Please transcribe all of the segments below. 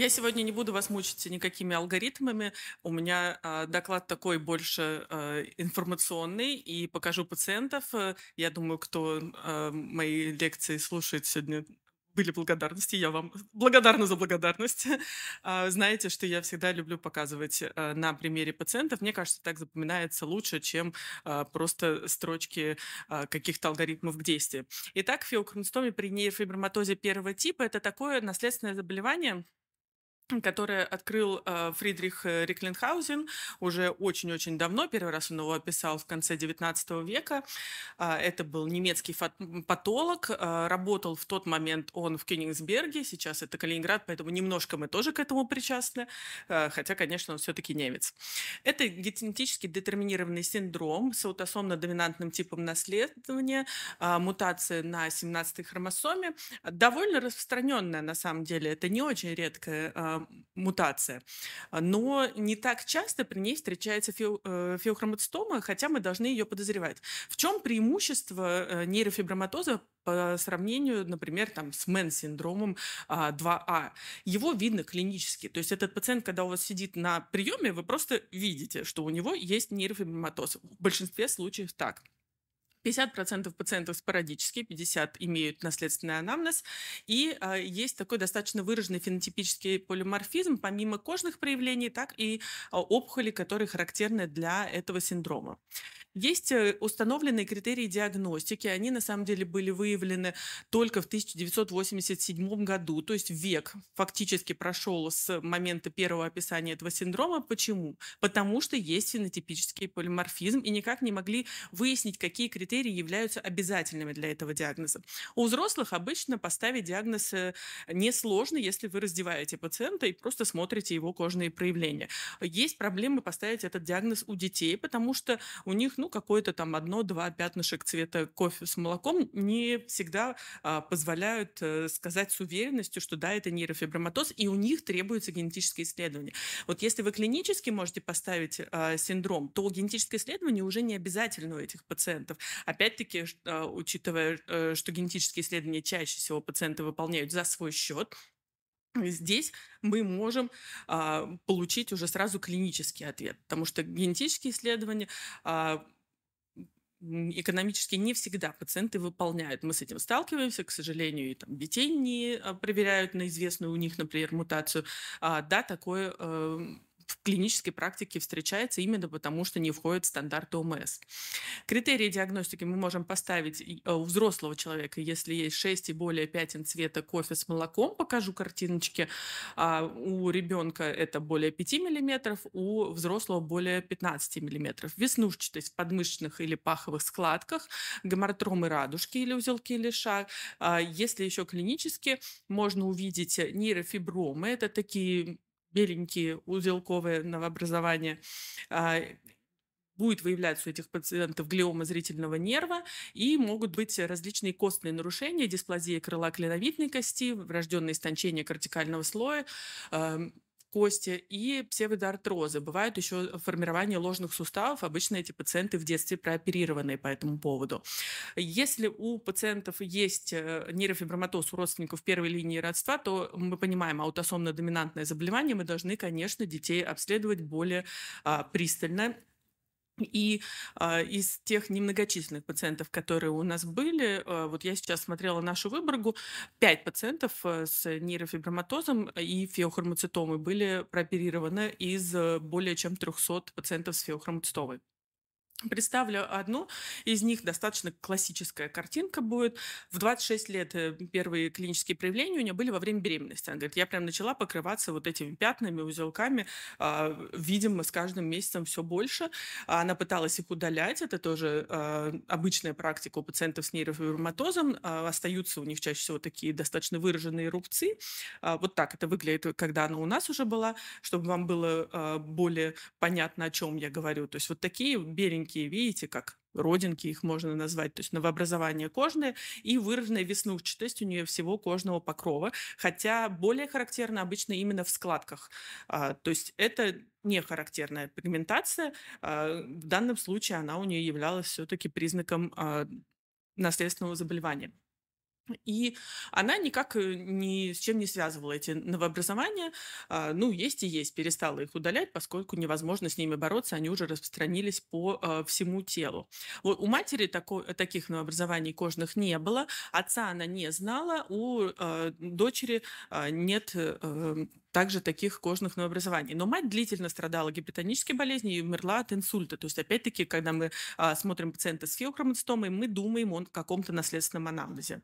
Я сегодня не буду вас мучить никакими алгоритмами. У меня э, доклад такой больше э, информационный и покажу пациентов. Э, я думаю, кто э, мои лекции слушает сегодня, были благодарности. Я вам благодарна за благодарность. Знаете, что я всегда люблю показывать э, на примере пациентов. Мне кажется, так запоминается лучше, чем просто строчки каких-то алгоритмов к действию. Итак, фиокронстоми при нейрофиброматозе первого типа – это такое наследственное заболевание, которое открыл э, Фридрих э, Риклинхаузен уже очень-очень давно. Первый раз он его описал в конце XIX века. А, это был немецкий патолог. А, работал в тот момент он в Кёнигсберге, сейчас это Калининград, поэтому немножко мы тоже к этому причастны, а, хотя, конечно, он все-таки немец. Это генетически детерминированный синдром с аутосомно-доминантным типом наследования, мутация на 17-й хромосоме. Довольно распространенная, на самом деле. Это не очень редкая мутация. Но не так часто при ней встречается фио, э, хотя мы должны ее подозревать. В чем преимущество э, нейрофиброматоза по сравнению, например, там, с Мэн-синдромом 2А. А? Его видно клинически. То есть этот пациент, когда у вас сидит на приеме, вы просто видите, что у него есть нейрофиброматоз. В большинстве случаев так. 50% пациентов спорадические, 50% имеют наследственный анамнез. И э, есть такой достаточно выраженный фенотипический полиморфизм, помимо кожных проявлений, так и э, опухоли, которые характерны для этого синдрома. Есть э, установленные критерии диагностики. Они, на самом деле, были выявлены только в 1987 году, то есть век фактически прошел с момента первого описания этого синдрома. Почему? Потому что есть фенотипический полиморфизм, и никак не могли выяснить, какие критерии критерии являются обязательными для этого диагноза. У взрослых обычно поставить диагноз э, несложно, если вы раздеваете пациента и просто смотрите его кожные проявления. Есть проблемы поставить этот диагноз у детей, потому что у них, ну, какое-то там одно-два пятнышек цвета кофе с молоком не всегда а, позволяют э, сказать с уверенностью, что да, это нейрофиброматоз, и у них требуется генетическое исследование. Вот если вы клинически можете поставить а, синдром, то генетическое исследование уже не обязательно у этих пациентов. Опять-таки, а, учитывая, э, что генетические исследования чаще всего пациенты выполняют за свой счет, Здесь мы можем а, получить уже сразу клинический ответ, потому что генетические исследования а, экономически не всегда пациенты выполняют. Мы с этим сталкиваемся, к сожалению, и там детей не а, проверяют на известную у них, например, мутацию. А, да, такое эм, в клинической практике встречается именно потому, что не входит в стандарт ОМС. Критерии диагностики мы можем поставить э, у взрослого человека, если есть 6 и более пятен цвета кофе с молоком, покажу картиночки, а у ребенка это более 5 мм, у взрослого более 15 мм. Веснушчатость в подмышечных или паховых складках, гомартромы радужки или узелки или лиша. А если еще клинически, можно увидеть нейрофибромы, это такие беленькие узелковые новообразования, а, будет выявляться у этих пациентов глиома зрительного нерва и могут быть различные костные нарушения, дисплазия крыла клиновидной кости, врожденное истончение кортикального слоя, кости и псевдоартрозы. Бывают еще формирование ложных суставов. Обычно эти пациенты в детстве прооперированы по этому поводу. Если у пациентов есть э, нейрофиброматоз у родственников первой линии родства, то мы понимаем аутосомно-доминантное заболевание, мы должны, конечно, детей обследовать более а, пристально и э, из тех немногочисленных пациентов, которые у нас были, э, вот я сейчас смотрела нашу выборгу, 5 пациентов э, с нейрофиброматозом и феохромоцитомой были прооперированы из э, более чем 300 пациентов с феохромоцитомой. Представлю одну из них, достаточно классическая картинка будет. В 26 лет э, первые клинические проявления у нее были во время беременности. Она говорит, я прям начала покрываться вот этими пятнами, узелками. А, видимо, с каждым месяцем все больше. А она пыталась их удалять. Это тоже а, обычная практика у пациентов с нейрофиброматозом. Остаются у них чаще всего такие достаточно выраженные рубцы. Вот так это выглядит, когда она у нас уже была, чтобы вам было более понятно, о чем я говорю. То есть вот такие беленькие маленькие, видите, как родинки их можно назвать, то есть новообразование кожное и выраженная веснушчатость у нее всего кожного покрова, хотя более характерно обычно именно в складках. А, то есть это не характерная пигментация. А, в данном случае она у нее являлась все-таки признаком а, наследственного заболевания. И она никак э, ни с чем не связывала эти новообразования. А, ну, есть и есть, перестала их удалять, поскольку невозможно с ними бороться, они уже распространились по а, всему телу. Вот у матери тако, таких новообразований кожных не было, отца она не знала, у а, дочери нет э, эм, также таких кожных новообразований. Но мать длительно страдала гипертонической болезнью и умерла от инсульта. То есть, опять-таки, когда мы смотрим пациента с фиохромоцитомой, мы думаем о каком-то наследственном анамнезе.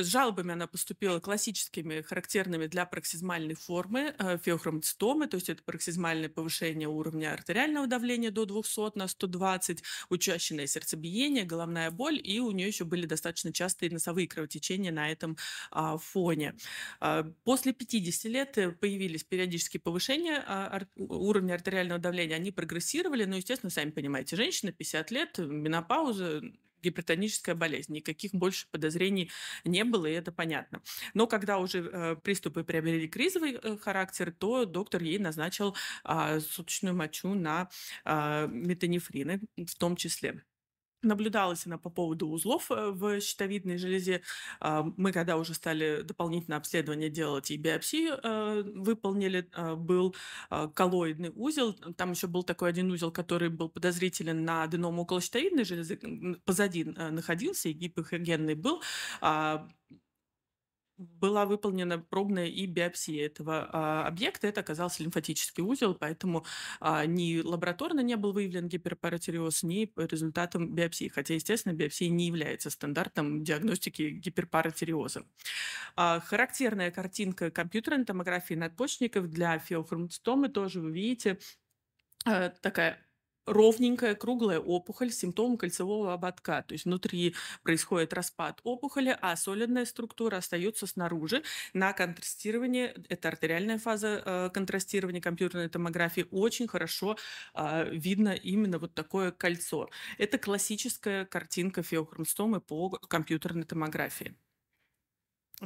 С жалобами она поступила классическими, характерными для пароксизмальной формы э, феохроматитомы, то есть это пароксизмальное повышение уровня артериального давления до 200 на 120, учащенное сердцебиение, головная боль, и у нее еще были достаточно частые носовые кровотечения на этом а, фоне. А, после 50 лет э, появились периодические повышения а, ар уровня артериального давления, они прогрессировали, но, естественно, сами понимаете, женщина 50 лет, менопауза, гипертоническая болезнь. Никаких больше подозрений не было, и это понятно. Но когда уже э, приступы приобрели кризовый э, характер, то доктор ей назначил а, суточную мочу на а, метанифрины в том числе. Наблюдалась она по поводу узлов э, в щитовидной железе. А, мы, когда уже стали дополнительное обследование делать и биопсию э, выполнили, э, был коллоидный узел. Там еще был такой один узел, который был подозрителен на аденому щитовидной железы, позади находился и гипохогенный был а, была выполнена пробная и биопсия этого а, объекта. Это оказался лимфатический узел, поэтому а, ни лабораторно не был выявлен гиперпаратериоз, ни по результатам биопсии. Хотя, естественно, биопсия не является стандартом диагностики гиперпаратериоза. А, характерная картинка компьютерной томографии надпочечников для феохромцитомы тоже вы видите а, такая ровненькая круглая опухоль симптом кольцевого ободка. То есть внутри происходит распад опухоли, а солидная структура остается снаружи на контрастировании. Это артериальная фаза э, контрастирования компьютерной томографии. Очень хорошо а, видно именно вот такое кольцо. Это классическая картинка феохромстомы по компьютерной томографии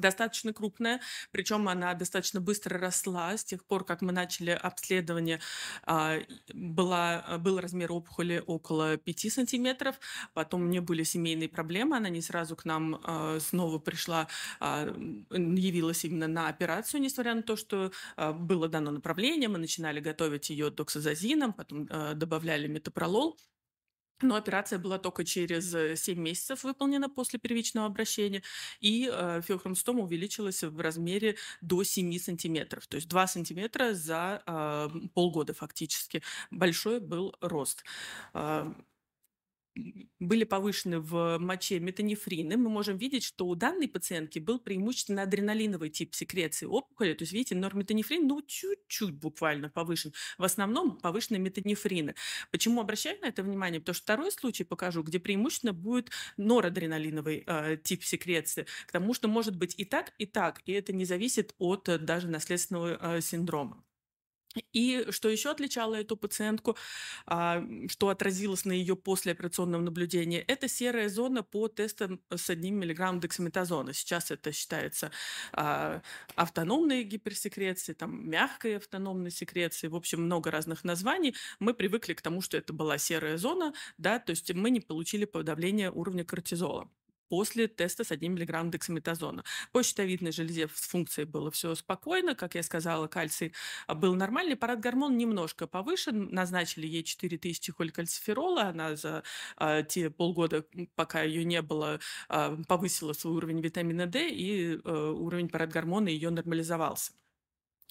достаточно крупная, причем она достаточно быстро росла. С тех пор, как мы начали обследование, а, была, а, был размер опухоли около 5 сантиметров, потом у нее были семейные проблемы, она не сразу к нам а, снова пришла, явилась именно на операцию, несмотря на то, что было дано направление, мы начинали готовить ее доксазозином, потом добавляли метапролол. Но операция была только через 7 э, месяцев выполнена после первичного обращения, и э, фиохромостома увеличилась в размере до 7 сантиметров, то есть 2 сантиметра за э, полгода фактически. Большой был рост были повышены в моче метанефрины, мы можем видеть, что у данной пациентки был преимущественно адреналиновый тип секреции опухоли. То есть, видите, нормметанефрин, ну, чуть-чуть буквально повышен. В основном повышены метанефрины. Почему обращаю на это внимание? Потому что второй случай покажу, где преимущественно будет норадреналиновый э, тип секреции. К тому, что может быть и так, и так, и это не зависит от э, даже наследственного э, синдрома. И что еще отличало эту пациентку, а, что отразилось на ее послеоперационном наблюдении, это серая зона по тестам с одним миллиграммом дексаметазона. Сейчас это считается а, автономной гиперсекрецией, там, мягкой автономной секрецией, в общем, много разных названий. Мы привыкли к тому, что это была серая зона, да, то есть мы не получили подавление уровня кортизола после теста с 1 мг дексаметазона. По щитовидной железе с функцией было все спокойно. Как я сказала, кальций а, был нормальный. Парадгормон немножко повышен. Назначили ей 4000 холькальциферола. Она за э, те полгода, пока ее не было, э, повысила свой уровень витамина D, и э, уровень парадгормона ее нормализовался.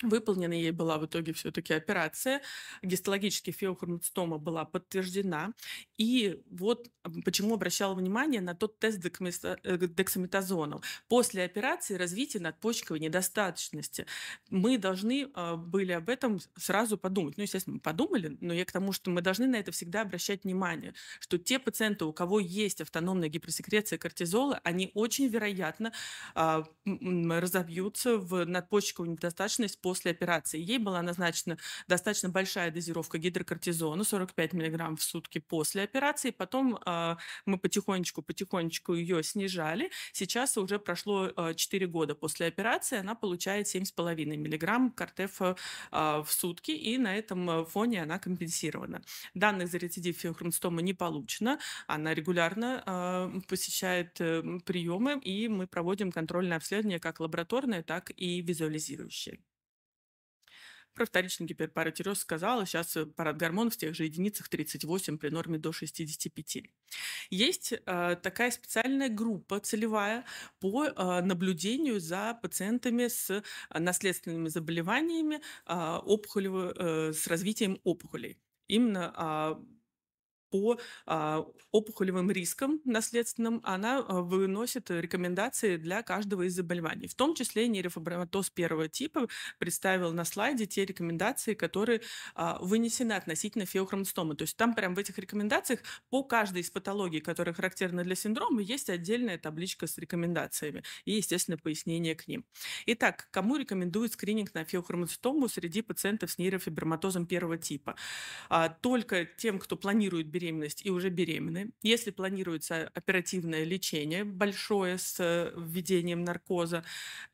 Выполнена ей была в итоге все-таки операция. Гистологически феохромоцистома была подтверждена. И вот почему обращала внимание на тот тест э, дексаметазона После операции развитие надпочковой недостаточности. Мы должны а, были об этом сразу подумать. Ну, естественно, мы подумали, но я к тому, что мы должны на это всегда обращать внимание, что те пациенты, у кого есть автономная гиперсекреция кортизола, они очень вероятно а, разобьются в надпочковую недостаточность по после операции. Ей была назначена достаточно большая дозировка гидрокортизона, 45 мг в сутки после операции. Потом э, мы потихонечку-потихонечку ее снижали. Сейчас уже прошло э, а, 4 года после операции. Она получает 7,5 мг кортефа э, в сутки, и на этом а, фоне она компенсирована. Данных за рецидив фибромастомы не получено. Она регулярно э, посещает э, приемы, и мы проводим контрольное обследование как лабораторное, так и визуализирующее. Про вторичный гиперпаратиреоз сказала, сейчас э, парад гормонов в тех же единицах 38 при норме до 65. Есть э, такая специальная группа целевая по э, наблюдению за пациентами с наследственными заболеваниями, э, опухолевы, э, с развитием опухолей. Именно э, по а, опухолевым рискам наследственным, она а, выносит рекомендации для каждого из заболеваний. В том числе нейрофиброматоз первого типа представил на слайде те рекомендации, которые а, вынесены относительно феохромостома. То есть там прямо в этих рекомендациях по каждой из патологий, которая характерна для синдрома, есть отдельная табличка с рекомендациями и, естественно, пояснение к ним. Итак, кому рекомендуют скрининг на феохромоцитому среди пациентов с нейрофиброматозом первого типа? А, только тем, кто планирует беременность беременность и уже беременны, если планируется оперативное лечение большое с э, введением наркоза,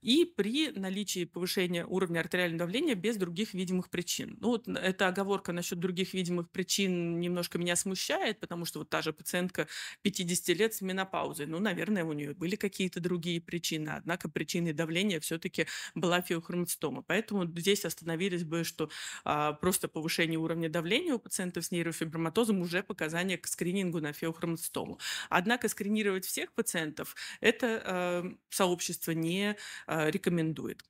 и при наличии повышения уровня артериального давления без других видимых причин. Ну, вот эта оговорка насчет других видимых причин немножко меня смущает, потому что вот та же пациентка 50 лет с менопаузой, ну, наверное, у нее были какие-то другие причины, однако причиной давления все-таки была фиохромоцитома. Поэтому здесь остановились бы, что а, просто повышение уровня давления у пациентов с нейрофиброматозом уже показывает показания к скринингу на феохромоцитому. Однако скринировать всех пациентов это э, сообщество не э, рекомендует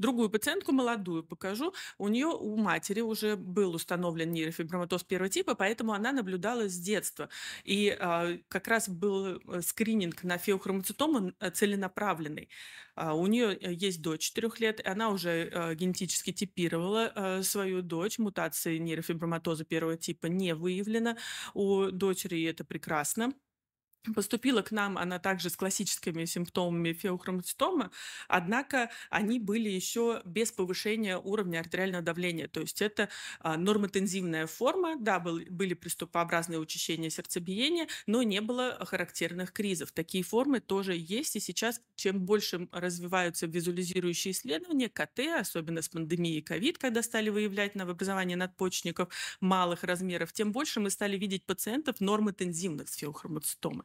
другую пациентку, молодую, покажу. У нее, у матери уже был установлен нейрофиброматоз первого типа, поэтому она наблюдала с детства. И э, как раз был э, скрининг на феохромоцитомы э, целенаправленный. А, э, у нее есть дочь 4 лет, и она уже э, генетически типировала э, свою дочь. Мутации нейрофиброматоза первого типа не выявлена у дочери, и это прекрасно. Поступила к нам она также с классическими симптомами феохромоцитома, однако они были еще без повышения уровня артериального давления. То есть это а, нормотензивная форма, да, были приступообразные учащения сердцебиения, но не было характерных кризов. Такие формы тоже есть, и сейчас чем больше развиваются визуализирующие исследования, КТ, особенно с пандемией ковид, когда стали выявлять на надпочечников малых размеров, тем больше мы стали видеть пациентов нормотензивных с феохромоцитомой.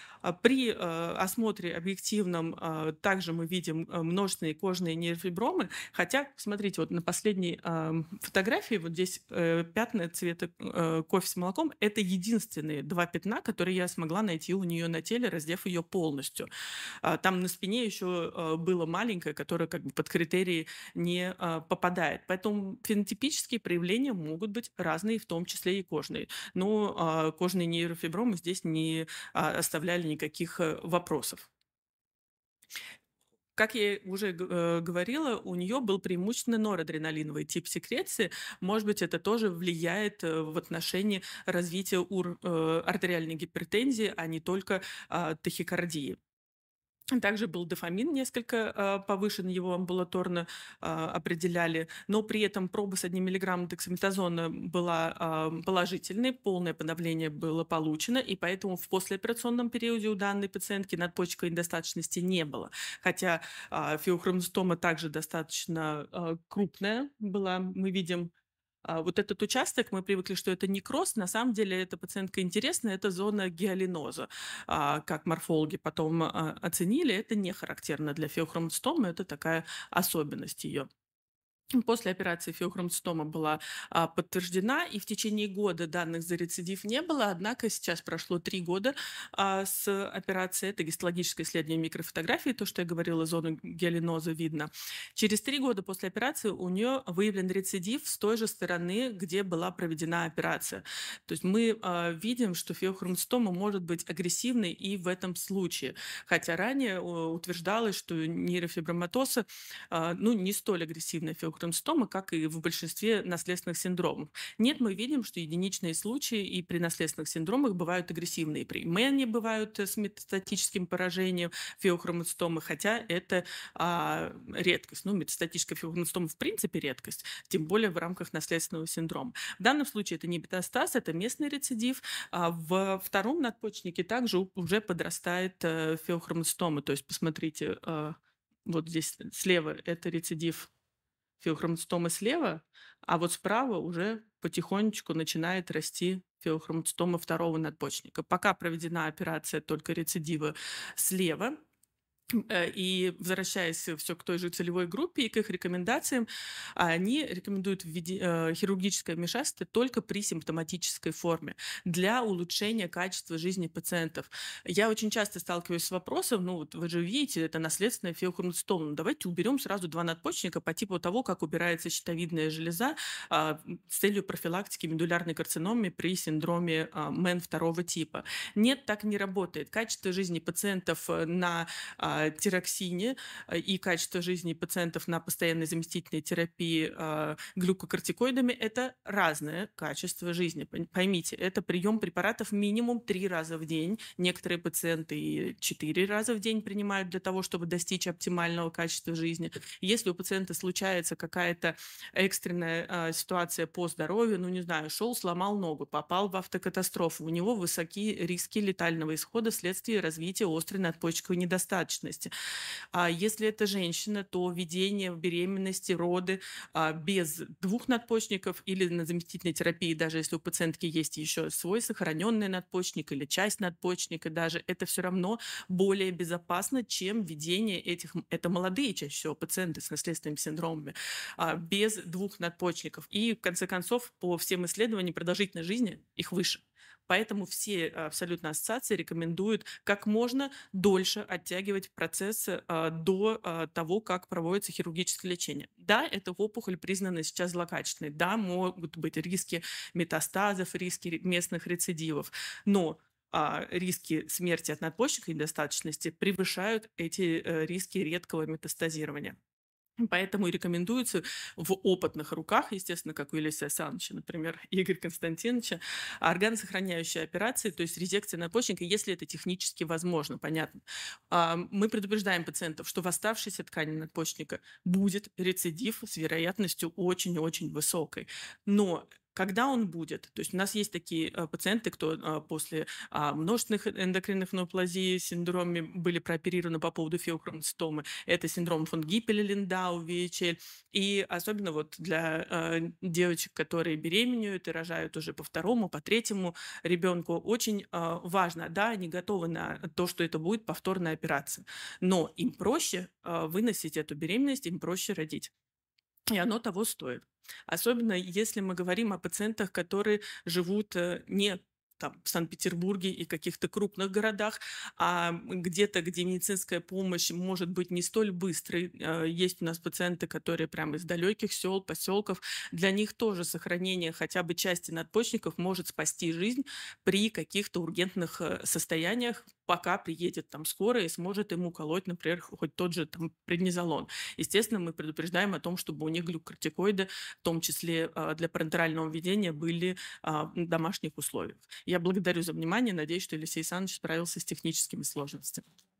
А при э, осмотре объективном э, также мы видим э, множественные кожные нейрофибромы, хотя, смотрите, вот на последней эм, фотографии вот здесь пятна цвета кофе с молоком – это единственные два пятна, которые я смогла найти у нее на теле, раздев ее полностью. А там на спине еще было маленькое, которое как бы под критерии не попадает. Поэтому фенотипические проявления могут быть разные, в том числе и кожные. Но кожные нейрофибромы здесь не а, оставляли никаких э, вопросов. Как я уже э, говорила, у нее был преимущественно норадреналиновый тип секреции. Может быть, это тоже влияет э, в отношении развития артериальной гипертензии, а не только а, тахикардии. Также был дофамин несколько а, повышен, его амбулаторно а, определяли, но при этом проба с 1 мг дексаметазона была а, положительной, полное подавление было получено, и поэтому в послеоперационном периоде у данной пациентки надпочечной недостаточности не было. Хотя фиохромостома также достаточно крупная была, мы видим а, вот этот участок, мы привыкли, что это некроз, на самом деле эта пациентка интересная, это зона гиалиноза. А, как морфологи потом а, оценили, это не характерно для феохромоцитомы, это такая особенность ее. После операции фиохромцитома была а, подтверждена, и в течение года данных за рецидив не было, однако сейчас прошло три года а, с операции. Это гистологическое исследование микрофотографии, то, что я говорила, зону гелиноза видно. Через три года после операции у нее выявлен рецидив с той же стороны, где была проведена операция. То есть мы а, видим, что фиохромцитома может быть агрессивной и в этом случае, хотя ранее утверждалось, что нейрофиброматозы а, ну, не столь агрессивная фиохромцистома, пунктом-симптомы, как и в большинстве наследственных синдромов. Нет, мы видим, что единичные случаи и при наследственных синдромах бывают агрессивные. При мэне бывают э, с метастатическим поражением фиохромоцитомы, хотя это а, редкость. Ну, метастатическая фиохромоцитома в принципе редкость, тем более в рамках наследственного синдрома. В данном случае это не метастаз, это местный рецидив. А во втором надпочечнике также уже подрастает э, фиохромоцитома. То есть, посмотрите, э, вот здесь слева это рецидив филохромоцитомы слева, а вот справа уже потихонечку начинает расти филохромоцитома второго надпочечника. Пока проведена операция только рецидива слева – Э, и возвращаясь э, все к той же целевой группе и к их рекомендациям, они рекомендуют э, хирургическое вмешательство только при симптоматической форме для улучшения качества жизни пациентов. Я очень часто сталкиваюсь с вопросом, ну вот вы же видите, это наследственная феохромоцитома, ну, давайте уберем сразу два надпочечника по типу того, как убирается щитовидная железа а, с целью профилактики медулярной карциномы при синдроме а, МЭН второго типа. Нет, так не работает. Качество жизни пациентов на а, тироксине э, и качество жизни пациентов на постоянной заместительной терапии а, глюкокортикоидами – это разное качество жизни. Поймите, это прием препаратов минимум три раза в день. Некоторые пациенты и четыре раза в день принимают для того, чтобы достичь оптимального качества жизни. Если у пациента случается какая-то экстренная а, ситуация по здоровью, ну, не знаю, шел, сломал ногу, попал в автокатастрофу, у него высоки риски летального исхода вследствие развития острой надпочечковой недостаточности беременности. А если это женщина, то введение в беременности, роды а, без двух надпочечников или на заместительной терапии, даже если у пациентки есть еще свой сохраненный надпочечник или часть надпочечника даже, это все равно более безопасно, чем введение этих, это молодые чаще всего пациенты с наследственными синдромами, а, без двух надпочечников. И, в конце концов, по всем исследованиям продолжительность жизни их выше Поэтому все э, абсолютно ассоциации рекомендуют как можно дольше оттягивать процесс э, до э, того, как проводится хирургическое лечение. Да, эта опухоль признана сейчас злокачественной. Да, могут быть риски метастазов, риски местных рецидивов. Но а, риски смерти от надпочечной недостаточности превышают эти риски редкого метастазирования. Поэтому и рекомендуется в опытных руках, естественно, как у Елисея Саныча, например, Игорь Константиновича, органосохраняющие операции, то есть резекция надпочечника, если это технически возможно, понятно. А, мы предупреждаем пациентов, что в оставшейся ткани надпочечника будет рецидив с вероятностью очень-очень высокой. Но когда он будет. То есть у нас есть такие э, пациенты, кто э, после а, множественных эндокринных неоплазий синдроме были прооперированы по поводу феохромцитомы. Это синдром фон Гиппеля, Линдау, ВИЧЛ. И особенно вот для э, девочек, которые беременеют и рожают уже по второму, по третьему ребенку, очень важно, да, они готовы на то, что это будет повторная операция. Но им проще выносить эту беременность, им проще родить. И оно того стоит. Особенно если мы говорим о пациентах, которые живут э, не там, в Санкт-Петербурге и каких-то крупных городах, а где-то, где медицинская помощь может быть не столь быстрой. Э, есть у нас пациенты, которые прямо из далеких сел, поселков. Для них тоже сохранение хотя бы части надпочечников может спасти жизнь при каких-то ургентных э, состояниях, пока приедет там скорая и сможет ему колоть, например, хоть тот же там преднизолон. Естественно, мы предупреждаем о том, чтобы у них глюкортикоиды, в том числе а, для парентерального введения, были а, в домашних условиях. Я благодарю за внимание. Надеюсь, что Алексей Александрович справился с техническими сложностями.